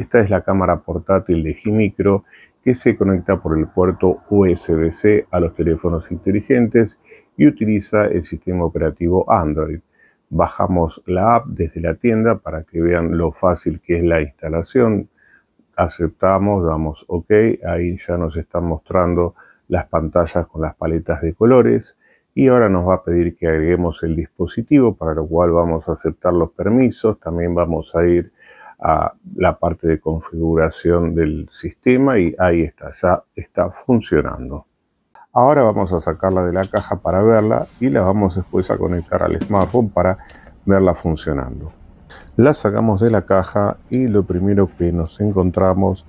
Esta es la cámara portátil de Gimicro que se conecta por el puerto USB-C a los teléfonos inteligentes y utiliza el sistema operativo Android. Bajamos la app desde la tienda para que vean lo fácil que es la instalación. Aceptamos, damos OK, ahí ya nos están mostrando las pantallas con las paletas de colores y ahora nos va a pedir que agreguemos el dispositivo para lo cual vamos a aceptar los permisos, también vamos a ir a la parte de configuración del sistema y ahí está, ya está funcionando. Ahora vamos a sacarla de la caja para verla y la vamos después a conectar al smartphone para verla funcionando. La sacamos de la caja y lo primero que nos encontramos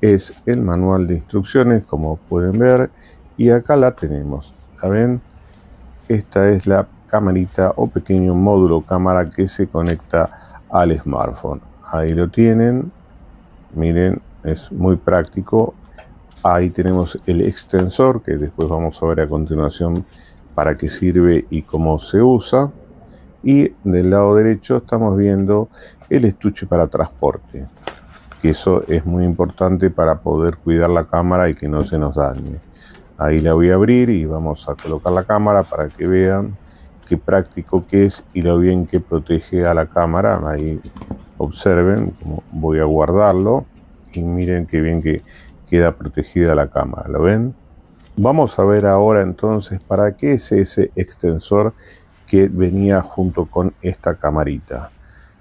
es el manual de instrucciones como pueden ver y acá la tenemos. ¿La ven? Esta es la camarita o pequeño módulo cámara que se conecta al smartphone. Ahí lo tienen. Miren, es muy práctico. Ahí tenemos el extensor que después vamos a ver a continuación para qué sirve y cómo se usa. Y del lado derecho estamos viendo el estuche para transporte, que eso es muy importante para poder cuidar la cámara y que no se nos dañe. Ahí la voy a abrir y vamos a colocar la cámara para que vean qué práctico que es y lo bien que protege a la cámara. Ahí observen, voy a guardarlo y miren qué bien que queda protegida la cámara, ¿lo ven? Vamos a ver ahora entonces para qué es ese extensor que venía junto con esta camarita.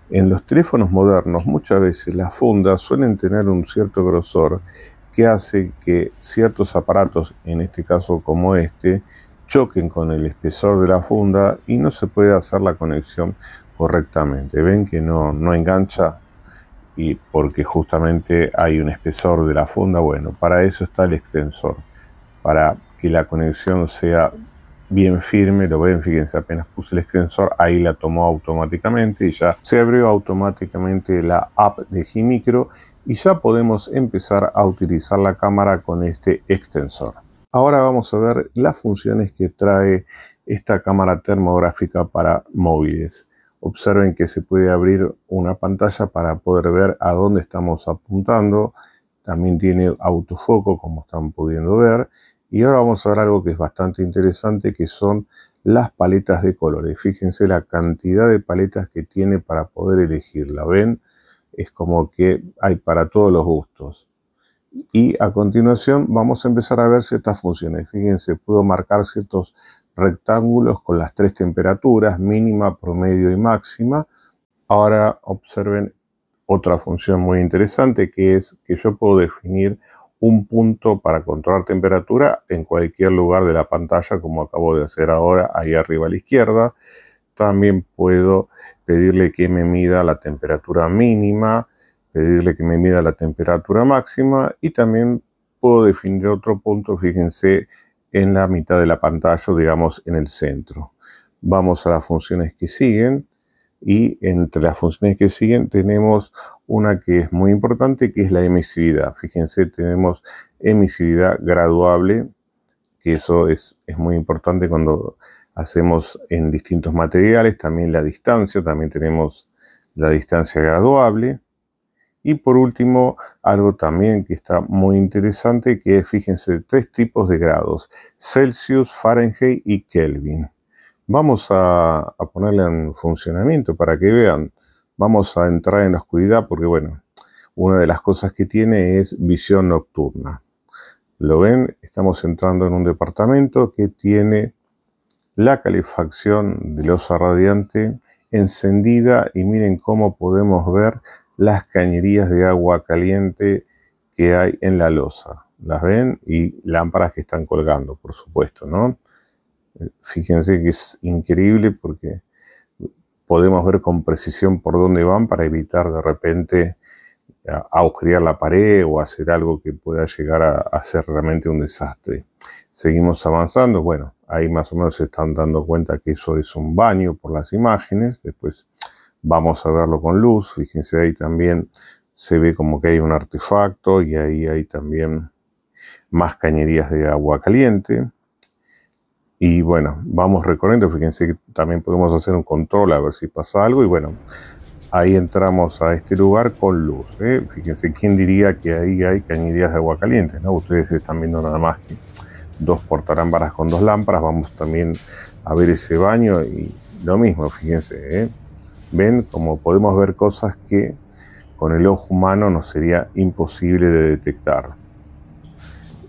En los teléfonos modernos muchas veces las fundas suelen tener un cierto grosor que hace que ciertos aparatos, en este caso como este, choquen con el espesor de la funda y no se puede hacer la conexión correctamente. Ven que no, no engancha y porque justamente hay un espesor de la funda. Bueno, para eso está el extensor, para que la conexión sea bien firme, lo ven, fíjense, apenas puse el extensor, ahí la tomó automáticamente y ya se abrió automáticamente la app de Gimicro y ya podemos empezar a utilizar la cámara con este extensor. Ahora vamos a ver las funciones que trae esta cámara termográfica para móviles. Observen que se puede abrir una pantalla para poder ver a dónde estamos apuntando. También tiene autofoco, como están pudiendo ver. Y ahora vamos a ver algo que es bastante interesante, que son las paletas de colores. Fíjense la cantidad de paletas que tiene para poder elegirla. ¿Ven? Es como que hay para todos los gustos. Y a continuación vamos a empezar a ver ciertas funciones. Fíjense, puedo marcar ciertos rectángulos con las tres temperaturas, mínima, promedio y máxima. Ahora observen otra función muy interesante que es que yo puedo definir un punto para controlar temperatura en cualquier lugar de la pantalla como acabo de hacer ahora ahí arriba a la izquierda. También puedo pedirle que me mida la temperatura mínima, pedirle que me mida la temperatura máxima y también puedo definir otro punto, fíjense, en la mitad de la pantalla, digamos, en el centro. Vamos a las funciones que siguen y entre las funciones que siguen tenemos una que es muy importante que es la emisividad. Fíjense, tenemos emisividad graduable, que eso es, es muy importante cuando hacemos en distintos materiales, también la distancia, también tenemos la distancia graduable y por último, algo también que está muy interesante, que fíjense, tres tipos de grados, Celsius, Fahrenheit y Kelvin. Vamos a, ponerle en funcionamiento para que vean. Vamos a entrar en la oscuridad porque, bueno, una de las cosas que tiene es visión nocturna. Lo ven, estamos entrando en un departamento que tiene la calefacción de losa radiante encendida y miren cómo podemos ver las cañerías de agua caliente que hay en la losa. Las ven y lámparas que están colgando, por supuesto, ¿no? Fíjense que es increíble porque podemos ver con precisión por dónde van para evitar de repente eh, auscriar la pared o hacer algo que pueda llegar a, a, ser realmente un desastre. Seguimos avanzando, bueno, ahí más o menos se están dando cuenta que eso es un baño por las imágenes, después Vamos a verlo con luz, fíjense ahí también se ve como que hay un artefacto y ahí hay también más cañerías de agua caliente. Y bueno, vamos recorriendo, fíjense que también podemos hacer un control a ver si pasa algo y bueno, ahí entramos a este lugar con luz. ¿eh? Fíjense, ¿quién diría que ahí hay cañerías de agua caliente? ¿no? Ustedes están viendo nada más que dos portalámparas con dos lámparas. Vamos también a ver ese baño y lo mismo, fíjense. ¿eh? Ven como podemos ver cosas que con el ojo humano nos sería imposible de detectar.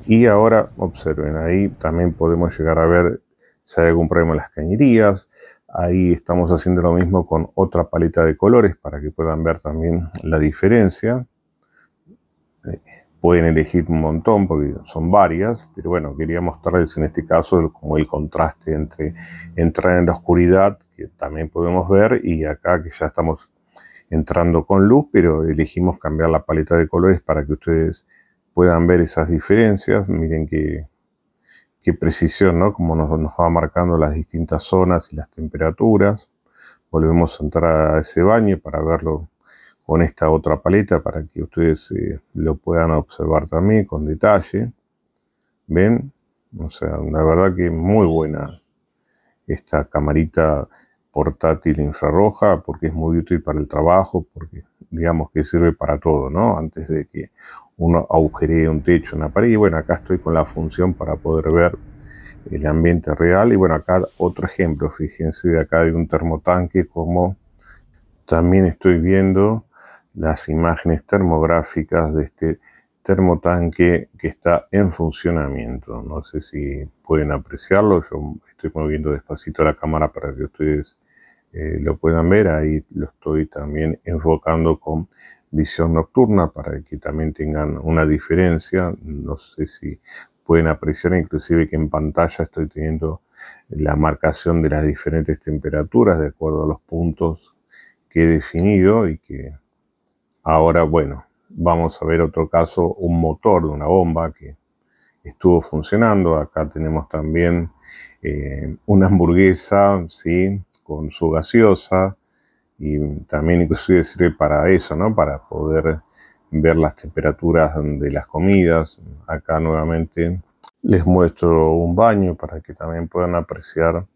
Y ahora observen, ahí también podemos llegar a ver si hay algún problema en las cañerías. Ahí estamos haciendo lo mismo con otra paleta de colores para que puedan ver también la diferencia. Pueden elegir un montón porque son varias, pero bueno, quería mostrarles en este caso como el contraste entre entrar en la oscuridad, que también podemos ver, y acá que ya estamos entrando con luz, pero elegimos cambiar la paleta de colores para que ustedes puedan ver esas diferencias. Miren qué, qué precisión, ¿no? Como nos va marcando las distintas zonas y las temperaturas. Volvemos a entrar a ese baño para verlo con esta otra paleta para que ustedes eh, lo puedan observar también con detalle. ¿Ven? O sea, la verdad que muy buena esta camarita portátil infrarroja porque es muy útil para el trabajo, porque digamos que sirve para todo, ¿no? Antes de que uno agujeree un techo, una pared. Y bueno, acá estoy con la función para poder ver el ambiente real. Y bueno, acá otro ejemplo, fíjense de acá de un termotanque como también estoy viendo las imágenes termográficas de este termotanque que está en funcionamiento. No sé si pueden apreciarlo, yo estoy moviendo despacito la cámara para que ustedes eh, lo puedan ver, ahí lo estoy también enfocando con visión nocturna para que también tengan una diferencia, no sé si pueden apreciar inclusive que en pantalla estoy teniendo la marcación de las diferentes temperaturas de acuerdo a los puntos que he definido y que Ahora, bueno, vamos a ver otro caso, un motor de una bomba que estuvo funcionando. Acá tenemos también eh, una hamburguesa, ¿sí? Con su gaseosa y también inclusive sirve para eso, ¿no? Para poder ver las temperaturas de las comidas. Acá nuevamente les muestro un baño para que también puedan apreciar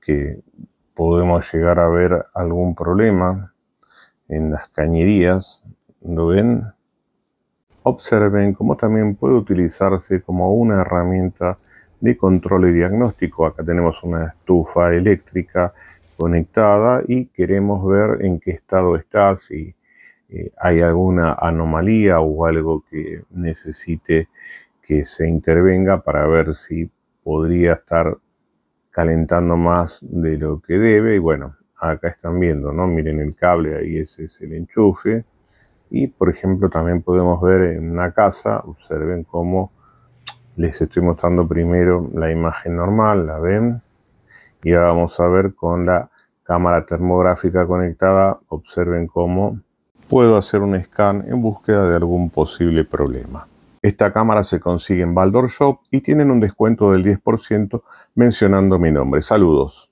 que podemos llegar a ver algún problema en las cañerías, ¿lo ven? Observen cómo también puede utilizarse como una herramienta de control y diagnóstico. Acá tenemos una estufa eléctrica conectada y queremos ver en qué estado está, si eh, hay alguna anomalía o algo que necesite que se intervenga para ver si podría estar calentando más de lo que debe. Y bueno, acá están viendo, ¿no? Miren el cable, ahí ese es el enchufe. Y por ejemplo también podemos ver en una casa, observen cómo les estoy mostrando primero la imagen normal, la ven. Y ahora vamos a ver con la cámara termográfica conectada, observen cómo puedo hacer un scan en búsqueda de algún posible problema. Esta cámara se consigue en Baldor Shop y tienen un descuento del 10% mencionando mi nombre. Saludos.